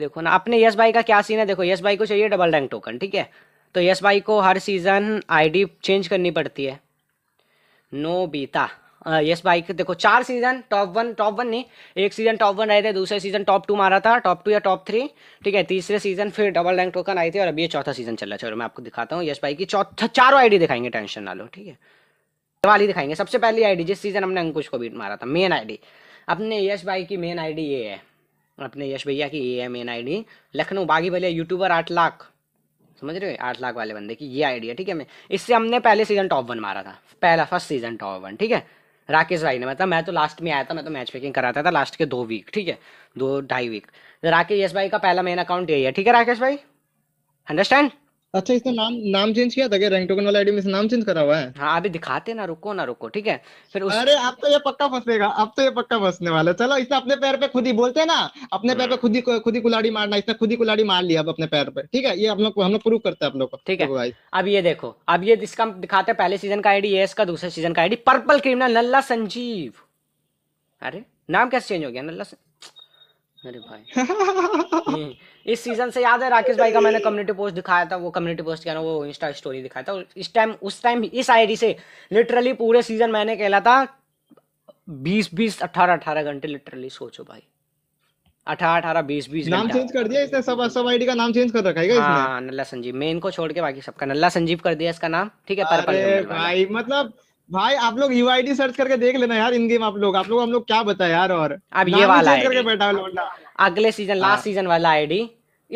देखो ना अपने यस भाई का क्या सीन है देखो यस भाई को चाहिए डबल रैंक टोकन ठीक है तो यस भाई को हर सीज़न आईडी चेंज करनी पड़ती है नो बीता यस भाई के देखो चार season top one top one नहीं एक सीज़न टॉप वन रहे थे दूसरे सीज़न टॉप टू मारा था टॉप टू या टॉप थ्री ठीक है तीसरे सीज़न फिर डबल रैंक टोकन आई थी और अब ये चौथा सीज़न चल रहा है चलो मैं आपको दिखाता हूँ यस भाई की चौथा चारों आईडी दिखाएंगे टेंशन ना लो ठीक है वाली दिखाएंगे सबसे पहली आईडी जिस सीज़न हमने अंकुश को बीट मारा था मेन आईडी अपने यश भाई की मेन आईडी ये है अपने यश भैया की ये है मेन डी लखनऊ बागी भले यूट्यूबर आठ लाख समझ रहे हो आठ लाख वाले बंदे की ये आइडिया ठीक है मैं इससे हमने पहले सीजन टॉप वन मारा था पहला फर्स्ट सीजन टॉप वन ठीक है राकेश भाई ने मतलब मैं तो लास्ट में आया था मैं तो मैच मेकिंग कराता था लास्ट के दो वीक ठीक है दो ढाई वीक राकेश यश भाई का पहला मेन अकाउंट यही है ठीक है राकेश भाई अंडरस्टैंड अच्छा इसने नाम नाम चेंज किया था क्या रैंक टोकन वाला आईडी में से नाम चेंज करा हुआ है हाँ अभी दिखाते ना रुको ना रुको ठीक है फिर उस... अरे अब तो ये पक्का फंसेगा अब तो ये पक्का फंसने वाला चलो इसने अपने पैर पे खुद ही बोलते हैं ना अपने पैर पे हम्म। खुद ही खुद ही कुलाड़ी मारना इसने खुद ही कुलाड़ी मार लिया अब अपने पैर पे ठीक है ये हम लोग हम लोग प्रूव करते हैं आप लोग को ठीक है तो अब ये देखो अब ये जिसका हम दिखाते हैं पहले सीजन का आईडी ये इसका दूसरे सीजन का आईडी पर्पल क्रिमिनल नल्ला संजीव अरे नाम कैसे चेंज हो गया नल्ला अरे भाई हम्म। इस सीजन से याद है राकेश भाई का मैंने कम्युनिटी पोस्ट दिखाया था वो कम्युनिटी पोस्ट क्या ना वो इंस्टा स्टोरी दिखाया था इस टाइम उस टाइम इस आईडी से लिटरली पूरे सीजन मैंने कहला था बीस बीस अट्ठारह अठारह घंटे लिटरली सोचो भाई अठारह अठारह बीस बीस नाम चेंज कर दिया इसने सब सब आईडी का नाम चेंज कर रखा है हाँ नल्ला संजीव मेन को छोड़ के बाकी सबका नल्ला संजीव कर दिया इसका नाम ठीक है भाई मतलब भाई आप लोग सर्च करके देख लेना यार इन गेम आप लोग आप लोग हम लोग क्या यार और अब ये वाला अगले सीजन लास्ट सीजन वाला आईडी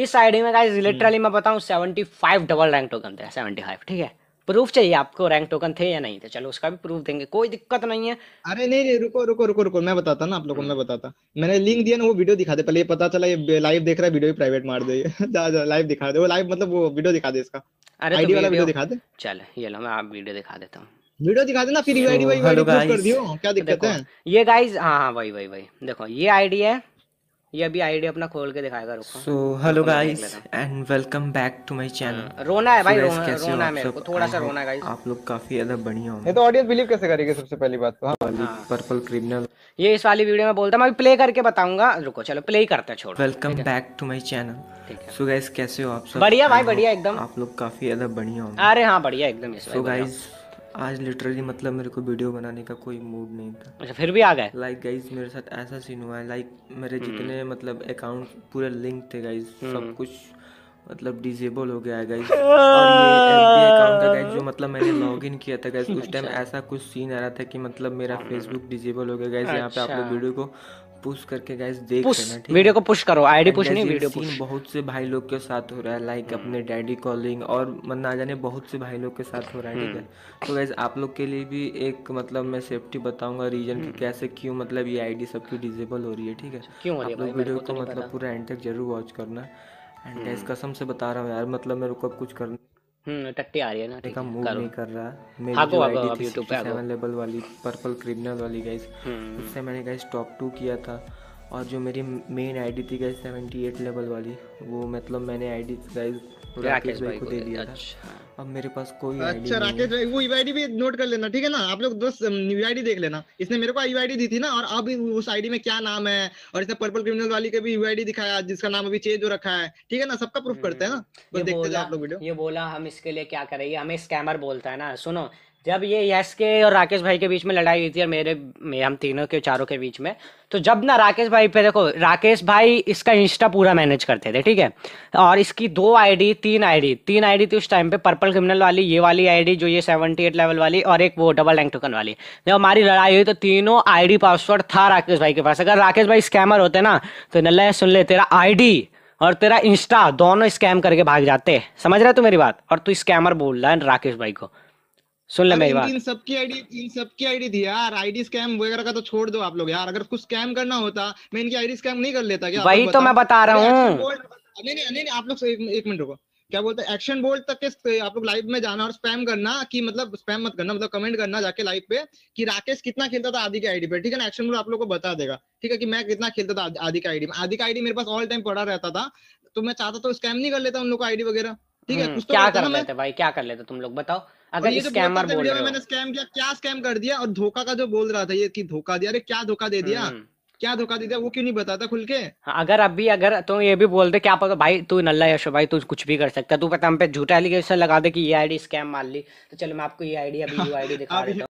इस आईडी में गाइज लिटरली हम्म। मैं बताऊँ seventy five double rank token थे सेवेंटी फाइव ठीक है प्रूफ चाहिए आपको रैंक टोकन थे या नहीं थे चलो उसका भी प्रूफ देंगे कोई दिक्कत नहीं है अरे नहीं नहीं रुको रुको रुको रुको मैं बताता ना आप लोगों को मैं हम्म। बताता मैंने लिंक दिया ना वो वीडियो दिखा दे पहले ये पता चला ये लाइव देख रहा है वीडियो ही प्राइवेट मार दे जा जा लाइव दिखा दे वो लाइव मतलब वो वीडियो दिखा दे इसका अरे आईडी तो वाला वीडियो दिखा दे चल ये लो मैं आप वीडियो दिखा देता हूं वीडियो दिखा देना फिर यूआईडी वाई कर दियो क्या दिक्कत है ये गाइस हां हां वही वही वही देखो ये आईडी है ये अभी आईडी अपना खोल के दिखाएगा रुको so hello guys and welcome back to my channel रोना है भाई so, रोना, रोना, रोना है मेरे को थोड़ा सा रोना है गाइस आप लोग काफी ज्यादा बढ़िया हो ये तो ऑडियंस बिलीव कैसे करेगी सबसे पहली बात तो हां पर्पल क्रिमिनल ये इस वाली वीडियो में बोलता मैं प्ले करके बताऊंगा रुको चलो प्ले ही करते हैं छोड़ welcome back to my channel so guys कैसे हो आप सब बढ़िया भाई बढ़िया एकदम आप लोग काफी ज्यादा बढ़िया हो अरे हां बढ़िया एकदम सो गाइस आज लिटरली मतलब मेरे को वीडियो बनाने का कोई मूड नहीं था अच्छा फिर भी आ गए लाइक गाइज मेरे साथ ऐसा सीन हुआ है लाइक मेरे हम्म। जितने मतलब अकाउंट पूरे लिंक थे गाइज सब हम्म। कुछ मतलब डिजेबल हो गया है गाइज और ये अकाउंट था गाइज जो मतलब मैंने लॉगिन किया था गाइज उस टाइम अच्छा। ऐसा कुछ सीन आ रहा था कि मतलब मेरा फेसबुक हम्म। डिजेबल हो गया गाइज यहाँ पे आप लोग वीडियो अच्छा। को पुश करके गाइस देख लेना ठीक वीडियो को पुश करो आईडी पुश नहीं वीडियो पुश बहुत से भाई लोग के साथ हो रहा है लाइक hmm. अपने डैडी कॉलिंग और ना जाने बहुत से भाई लोग के साथ हो रहा है ठीक है hmm. तो गाइस आप लोग के लिए भी एक मतलब मैं सेफ्टी बताऊंगा रीजन की hmm. कैसे क्यों मतलब ये आईडी सबकी डिजेबल हो रही है ठीक है आप लोग वीडियो को तो मतलब पूरा एंड तक जरूर वॉच करना एंड गाइस कसम से बता रहा हूँ यार मतलब मेरे को कुछ करना हम्म टट्टी आ रही है ना ठीक है मूव नहीं कर रहा मेरी जो आईडी थी YouTube पे लेवल वाली पर्पल क्रिमिनल वाली गाइस हम्म। उससे मैंने गाइस टॉप टू किया था और जो मेरी मेन आईडी थी गाइस 78 लेवल वाली वो मतलब मैंने आईडी गाइस राकेश भाई को दे दिया था अच्छा। अब मेरे पास कोई अच्छा राकेश भाई वो यूआईडी e भी नोट कर लेना ठीक है ना आप लोग दोस्त यूआईडी e देख लेना इसने मेरे को यूआईडी e दी थी ना और अब उस आईडी में क्या नाम है और इसने पर्पल क्रिमिनल वाली का भी यूआईडी दिखाया जिसका नाम अभी चेंज हो रखा है ठीक है ना सबका प्रूफ करते हैं ना हम्म। देखते आप लोग वीडियो ये बोला हम इसके लिए क्या करेंगे हमें स्कैमर बोलता है ना सुनो जब ये यश के और राकेश भाई के बीच में लड़ाई हुई थी और मेरे में हम तीनों के चारों के बीच में तो जब ना राकेश भाई पे देखो राकेश भाई इसका इंस्टा पूरा मैनेज करते थे ठीक है और इसकी दो आईडी तीन आईडी तीन आईडी थी उस टाइम पे पर्पल क्रिमिनल वाली ये वाली आईडी जो ये सेवेंटी एट लेवल वाली और एक वो डबल रैंक टोकन वाली जब हमारी लड़ाई हुई तो तीनों आई पासवर्ड था राकेश भाई के पास अगर राकेश भाई स्कैमर होते ना तो नल्ला सुन ले तेरा आई और तेरा इंस्टा दोनों स्कैम करके भाग जाते समझ रहे तू मेरी बात और तू स्कैमर बोल रहा है राकेश भाई को सुन ले मेरी बात इन सबकी आईडी इन सबकी आईडी थी यार आईडी स्कैम वगैरह का तो छोड़ दो आप लोग यार अगर कुछ स्कैम करना होता मैं इनकी आईडी स्कैम नहीं कर लेता क्या वही तो मैं बता रहा हूँ नहीं नहीं नहीं आप लोग एक मिनट रुको क्या बोलते हैं एक्शन बोल्ड तक के आप लोग लाइव में जाना और स्पैम करना कि मतलब स्पैम मत करना मतलब कमेंट करना जाके लाइव पे कि राकेश कितना खेलता था आदि के आईडी पे ठीक है ना एक्शन बोल्ड आप लोग को बता देगा ठीक है कि मैं कितना खेलता था आदि का आईडी में आदि का आईडी मेरे पास ऑल टाइम पड़ा रहता था तो मैं चाहता तो स्कैम नहीं कर लेता उन लोग का आईडी वगैरह ठीक है हम्म, कुछ तो क्या मतलब कर लेते भाई क्या कर लेते तुम लोग बताओ अगर स्कैमर बोल रहे हो मैंने स्कैम किया क्या स्कैम कर दिया और धोखा का जो बोल रहा था ये कि धोखा दिया अरे क्या धोखा दे दिया हम्म। क्या धोखा दे दिया वो क्यों नहीं बताता खुल के हाँ, अगर अभी अगर तुम तो ये भी बोलते क्या पता भाई तू नल्ला यशो भाई तू कुछ भी कर सकता तू पता हम पे झूठा एलिगेशन लगा दे कि ये आईडी स्कैम मार ली तो चलो मैं आपको ये आईडी अभी आईडी दिखा देता हूं